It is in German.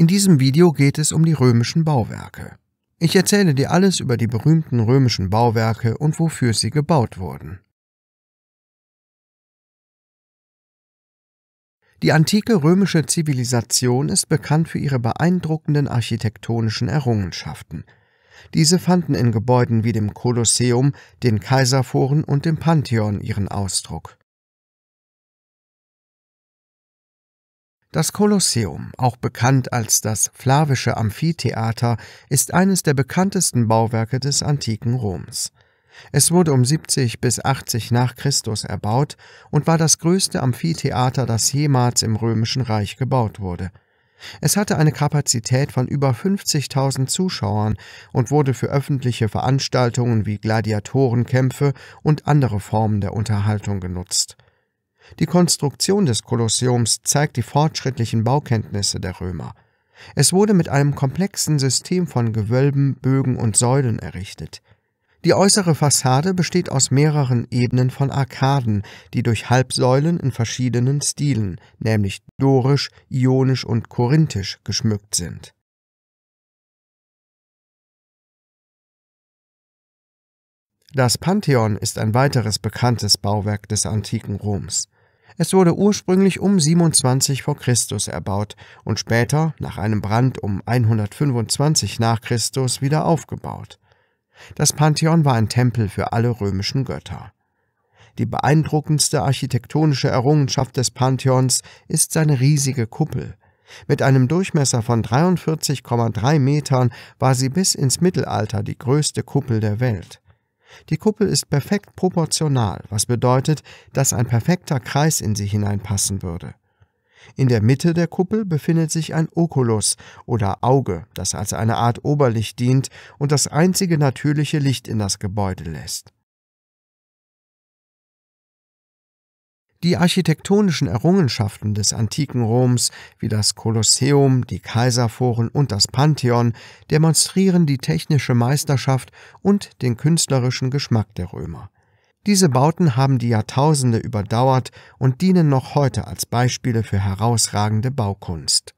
In diesem Video geht es um die römischen Bauwerke. Ich erzähle dir alles über die berühmten römischen Bauwerke und wofür sie gebaut wurden. Die antike römische Zivilisation ist bekannt für ihre beeindruckenden architektonischen Errungenschaften. Diese fanden in Gebäuden wie dem Kolosseum, den Kaiserforen und dem Pantheon ihren Ausdruck. Das Kolosseum, auch bekannt als das Flavische Amphitheater, ist eines der bekanntesten Bauwerke des antiken Roms. Es wurde um 70 bis 80 nach Christus erbaut und war das größte Amphitheater, das jemals im römischen Reich gebaut wurde. Es hatte eine Kapazität von über 50.000 Zuschauern und wurde für öffentliche Veranstaltungen wie Gladiatorenkämpfe und andere Formen der Unterhaltung genutzt. Die Konstruktion des Kolosseums zeigt die fortschrittlichen Baukenntnisse der Römer. Es wurde mit einem komplexen System von Gewölben, Bögen und Säulen errichtet. Die äußere Fassade besteht aus mehreren Ebenen von Arkaden, die durch Halbsäulen in verschiedenen Stilen, nämlich dorisch, ionisch und korinthisch, geschmückt sind. Das Pantheon ist ein weiteres bekanntes Bauwerk des antiken Roms. Es wurde ursprünglich um 27 v. Chr. erbaut und später nach einem Brand um 125 n. Chr. wieder aufgebaut. Das Pantheon war ein Tempel für alle römischen Götter. Die beeindruckendste architektonische Errungenschaft des Pantheons ist seine riesige Kuppel. Mit einem Durchmesser von 43,3 Metern war sie bis ins Mittelalter die größte Kuppel der Welt. Die Kuppel ist perfekt proportional, was bedeutet, dass ein perfekter Kreis in sie hineinpassen würde. In der Mitte der Kuppel befindet sich ein Oculus oder Auge, das als eine Art Oberlicht dient und das einzige natürliche Licht in das Gebäude lässt. Die architektonischen Errungenschaften des antiken Roms, wie das Kolosseum, die Kaiserforen und das Pantheon, demonstrieren die technische Meisterschaft und den künstlerischen Geschmack der Römer. Diese Bauten haben die Jahrtausende überdauert und dienen noch heute als Beispiele für herausragende Baukunst.